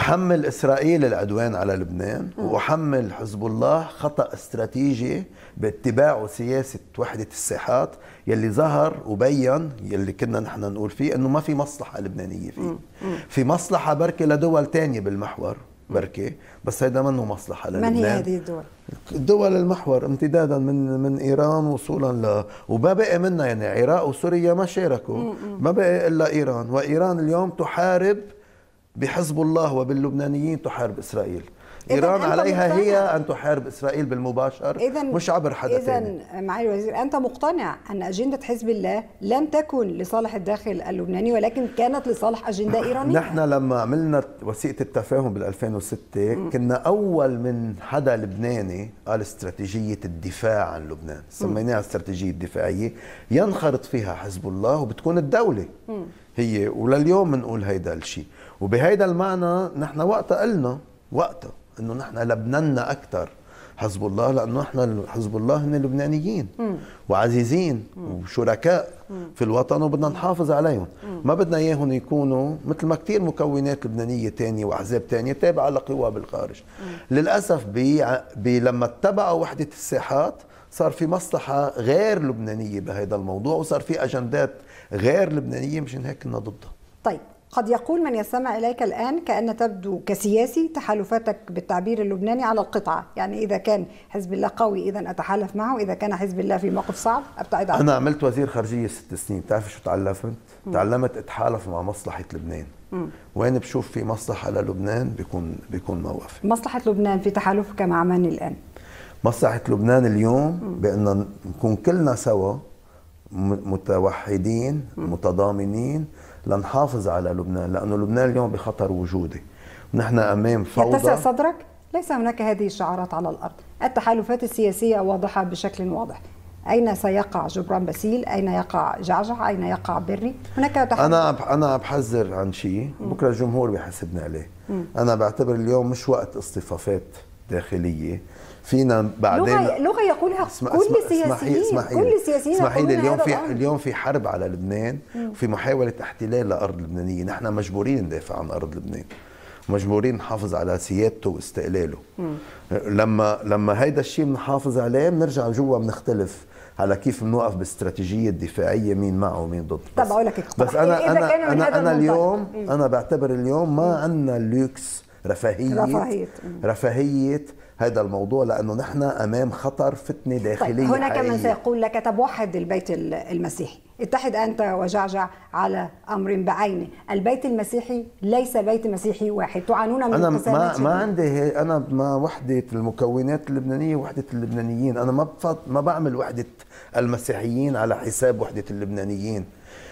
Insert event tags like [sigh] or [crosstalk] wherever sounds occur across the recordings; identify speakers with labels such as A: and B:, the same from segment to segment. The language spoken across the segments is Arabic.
A: احمل اسرائيل العدوان على لبنان واحمل حزب الله خطا استراتيجي باتباعه سياسه وحده الساحات يلي ظهر وبين يلي كنا نحن نقول فيه انه ما في مصلحه لبنانيه فيه في مصلحه بركي لدول تانية بالمحور بركي بس هيدا منه مصلحه للبنان من هي هذه الدول؟ دول المحور امتدادا من من ايران وصولا ل وما بقي منا يعني العراق وسوريا ما شاركوا ما بقي الا ايران وايران اليوم تحارب بحزب الله وباللبنانيين تحارب اسرائيل ايران عليها هي ان تحارب اسرائيل بالمباشر إذن مش عبر حدا اذا
B: معالي الوزير انت مقتنع ان اجنده حزب الله لم تكن لصالح الداخل اللبناني ولكن كانت لصالح اجنده [clears throat] ايرانيه
A: نحن لما عملنا وثيقه التفاهم بال 2006 كنا اول من حدا لبناني قال استراتيجيه الدفاع عن لبنان سميناها استراتيجيه دفاعيه ينخرط فيها حزب الله وبتكون الدوله هي ولليوم بنقول هيدا الشيء وبهيدا المعنى نحن وقتها قلنا وقتها انه نحن لبناننا اكثر حزب الله لانه نحن حزب الله هن لبنانيين وعزيزين وشركاء في الوطن وبدنا نحافظ عليهم ما بدنا اياهم يكونوا مثل ما كثير مكونات لبنانيه ثانيه واحزاب ثانيه تابعه لقوى بالخارج للاسف بي... بي لما اتبعوا وحده الساحات صار في مصلحه غير لبنانيه بهذا الموضوع وصار في اجندات غير لبنانيه مشان هيك كنا ضدها
B: طيب قد يقول من يستمع إليك الآن كأن تبدو كسياسي تحالفاتك بالتعبير اللبناني على القطعة يعني إذا كان حزب الله قوي إذا أتحالف معه إذا كان حزب الله في موقف صعب أبتعد عنه أنا
A: عملت وزير خارجية ست سنين تعرف شو تعلمت؟ تعلمت أتحالف مع مصلحة لبنان مم. وين بشوف في مصلحة للبنان بيكون بيكون موقفي
B: مصلحة لبنان في تحالفك مع من الآن؟
A: مصلحة لبنان اليوم بأن نكون كلنا سوا متوحدين متضامنين لنحافظ على لبنان لأنه لبنان اليوم بخطر وجودي نحن أمام فوضى يتسع
B: صدرك؟ ليس هناك هذه الشعارات على الأرض التحالفات السياسية واضحة بشكل واضح أين سيقع جبران باسيل؟ أين يقع جعجع؟ أين يقع بري؟ هناك تحالف.
A: أنا أنا بحذر عن شيء بكرة الجمهور بيحاسبني عليه أنا بعتبر اليوم مش وقت اصطفافات داخليه فينا بعدين لغه
B: لغه يقولها اسمع كل السياسيين اسمحي كل السياسيين اسمحي لي اليوم في
A: اليوم في حرب على لبنان وفي محاوله احتلال لارض لبنانيه نحن مجبورين ندافع عن ارض لبنان مجبورين نحافظ على سيادته واستقلاله لما لما هيدا الشيء بنحافظ عليه بنرجع جوا بنختلف على كيف بنوقف بالاستراتيجيه الدفاعيه مين معه ومين ضد
B: بس, بس انا انا انا, أنا اليوم انا
A: بعتبر اليوم ما عندنا اللوكس رفاهيه رفاهيه رفاهيه هذا الموضوع لانه نحن امام خطر فتنه طيب، داخليه طيب هناك من سيقول
B: لك طب وحد البيت المسيحي اتحد انت وجعجع على امر بعينه البيت المسيحي ليس بيت مسيحي واحد تعانون من انا ما ما
A: عندي انا ما وحده المكونات اللبنانيه وحده اللبنانيين انا ما ما بعمل وحده المسيحيين على حساب وحده اللبنانيين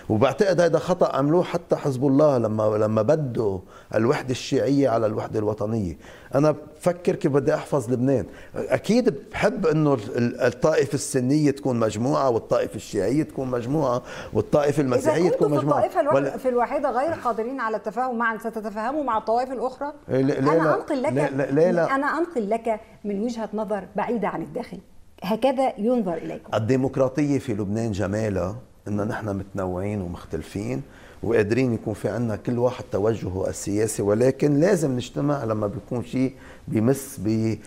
A: وبعتقد هذا خطا عملوه حتى حزب الله لما لما بده الوحده الشيعيه على الوحده الوطنيه انا بفكر كيف بدي احفظ لبنان اكيد بحب انه الطائفه السنيه تكون مجموعه والطائفه الشيعيه تكون مجموعه والطائفه المسيحيه تكون مجموعه الطائفه الو... في
B: الوحيده غير قادرين على التفاهم معا ستتفاهموا مع الطوائف الاخرى
A: ليلة انا انقل لك ليلة انا
B: انقل لك من وجهه نظر بعيده عن الداخل هكذا ينظر اليكم
A: الديمقراطيه في لبنان جمالها انه نحن متنوعين ومختلفين وقادرين يكون في عنا كل واحد توجهه السياسي ولكن لازم نجتمع لما بيكون شيء بمس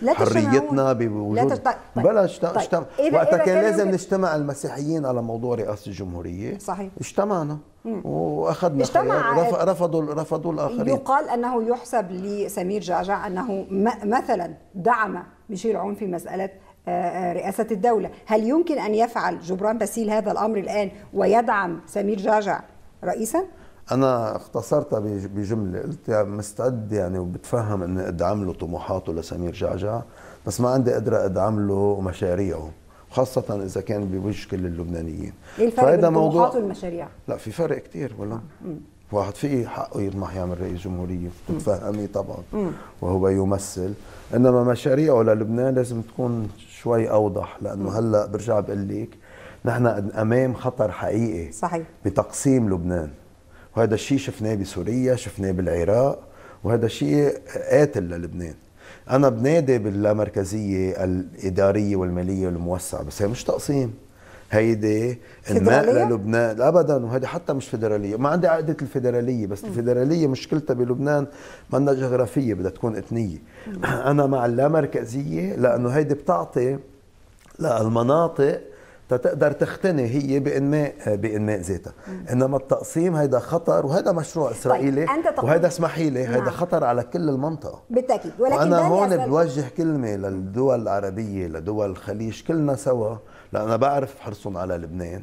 A: بحريتنا بوجود بلا اجتمع طيب. طيب. إذا وقتها كان لازم نجتمع المسيحيين على موضوع رئاسه الجمهوريه صحيح اجتمعنا واخذنا اجتمع رف... رفضوا رفضوا الاخرين
B: يقال انه يحسب لسمير جعجع انه مثلا دعم ميشيل عون في مساله آه، آه، رئاسة الدولة هل يمكن أن يفعل جبران باسيل هذا الأمر الآن ويدعم سمير جعجع رئيسا؟
A: أنا اختصرتها بجملة قلت مستعد يعني وبتفهم أن أدعم له طموحاته لسمير جعجع بس ما عندي قدرة أدعم له مشاريعه خاصة إذا كان بوجه كل اللبنانيين إيه الفرق بين موضوع... والمشاريع؟ لا في فرق كتير ولا؟ واحد في حقه يطمح يعمل رئيس جمهوريه بتتفهمي طبعا وهو يمثل انما مشاريعه للبنان لازم تكون شوي اوضح لانه هلا برجع بقول لك نحن امام خطر حقيقي صحيح بتقسيم لبنان وهذا الشيء شفناه بسوريا شفناه بالعراق وهذا الشيء قاتل للبنان انا بنادي باللامركزيه الاداريه والماليه والموسعه بس هي مش تقسيم هيدي انماء للبنان ابدا وهيدي حتى مش فيدرالية ما عندي عقده الفيدرالية بس الفيدرالية مشكلتها بلبنان منا جغرافيه بدها تكون اثنية [clears throat] انا مع اللامركزيه لانه هيدي بتعطي للمناطق تقدر تختني هي بانماء بانماء ذاتها انما التقسيم هيدا خطر وهيدا مشروع طيب، اسرائيلي طيب وهيدا اسمحي لي هيدا نعم. خطر على كل المنطقه
B: بالتاكيد ولكن انا هون
A: بوجه كلمه للدول العربيه لدول الخليج كلنا سوا لأنا بعرف حرصهم على لبنان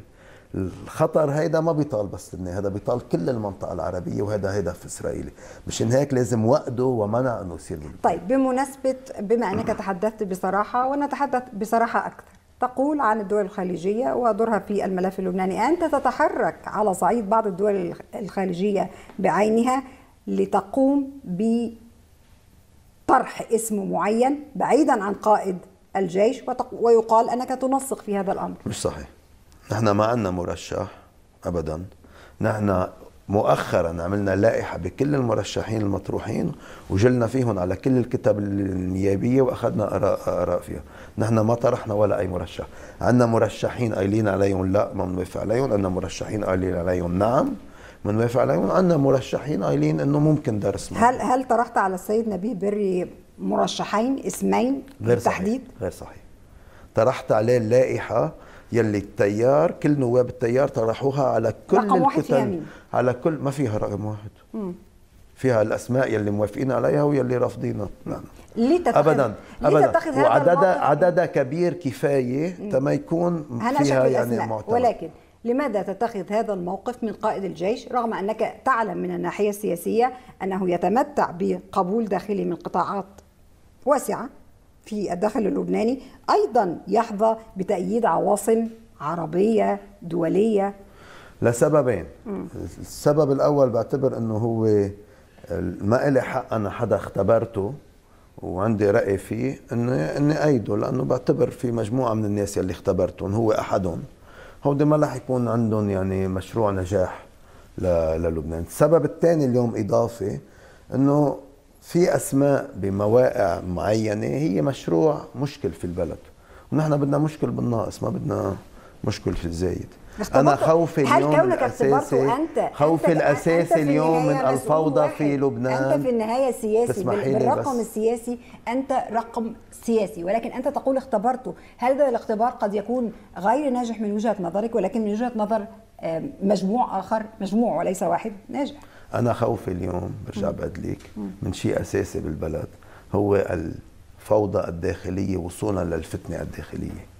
A: الخطر هيدا ما بيطال بس لبنان هذا بيطال كل المنطقة العربية وهذا هدف إسرائيلي مشان هيك لازم وقده ومنع أنه يصير لبنان.
B: طيب بمناسبة بما أنك [clears throat] تحدثت بصراحة ونتحدث بصراحة أكثر تقول عن الدول الخليجية ودورها في الملف اللبناني أنت تتحرك على صعيد بعض الدول الخليجية بعينها لتقوم ب طرح اسم معين بعيدا عن قائد الجيش ويقال أنك تنسق في هذا الأمر
A: مش صحيح نحن ما عندنا مرشح أبدا نحن مؤخرا عملنا لائحه بكل المرشحين المطروحين وجلنا فيهم على كل الكتب النيابيه واخذنا اراء اراء فيها، نحن ما طرحنا ولا اي مرشح، عندنا مرشحين قايلين عليهم لا ما بنوافق عليهم، عندنا مرشحين قايلين عليهم نعم بنوافق عليهم، عندنا مرشحين قايلين انه ممكن درس هل
B: هل طرحت على السيد نبيه بري مرشحين اسمين غير بالتحديد
A: صحيح. غير صحيح طرحت عليه اللائحه يلي التيار كل نواب التيار طرحوها على كل رقم واحد يعني. على كل ما فيها رقم واحد مم. فيها الاسماء يلي موافقين عليها ويلي رافضينها لا
B: ليه ابدا ابدا وعددها
A: عددها كبير كفايه تما يكون فيها يعني معتمد
B: ولكن لماذا تتخذ هذا الموقف من قائد الجيش رغم انك تعلم من الناحيه السياسيه انه يتمتع بقبول داخلي من قطاعات واسعة في الداخل اللبناني أيضا يحظى بتأييد عواصم عربية دولية
A: لسببين السبب الأول بعتبر أنه هو ما إلي حق أنا حدا اختبرته وعندي رأي فيه أنه أني أيده لأنه بعتبر في مجموعة من الناس يلي اختبرتهم هو أحدهم هودي ما راح يكون عندهم يعني مشروع نجاح للبنان السبب الثاني اليوم إضافي أنه في اسماء بمواقع معينه هي مشروع مشكل في البلد ونحن بدنا مشكل بالناقص ما بدنا مشكل في الزايد انا خوفي اليوم هل كونك الاساسي انت خوفي الاساسي اليوم من الفوضى في لبنان انت في
B: النهايه سياسي بالرقم بس. السياسي انت رقم سياسي ولكن انت تقول اختبرته هل هذا الاختبار قد يكون غير ناجح من وجهه نظرك ولكن من وجهه نظر مجموع اخر مجموع وليس واحد ناجح
A: انا خوفي اليوم برجع بعدليك من شيء اساسي بالبلد هو الفوضى الداخليه وصولا للفتنه الداخليه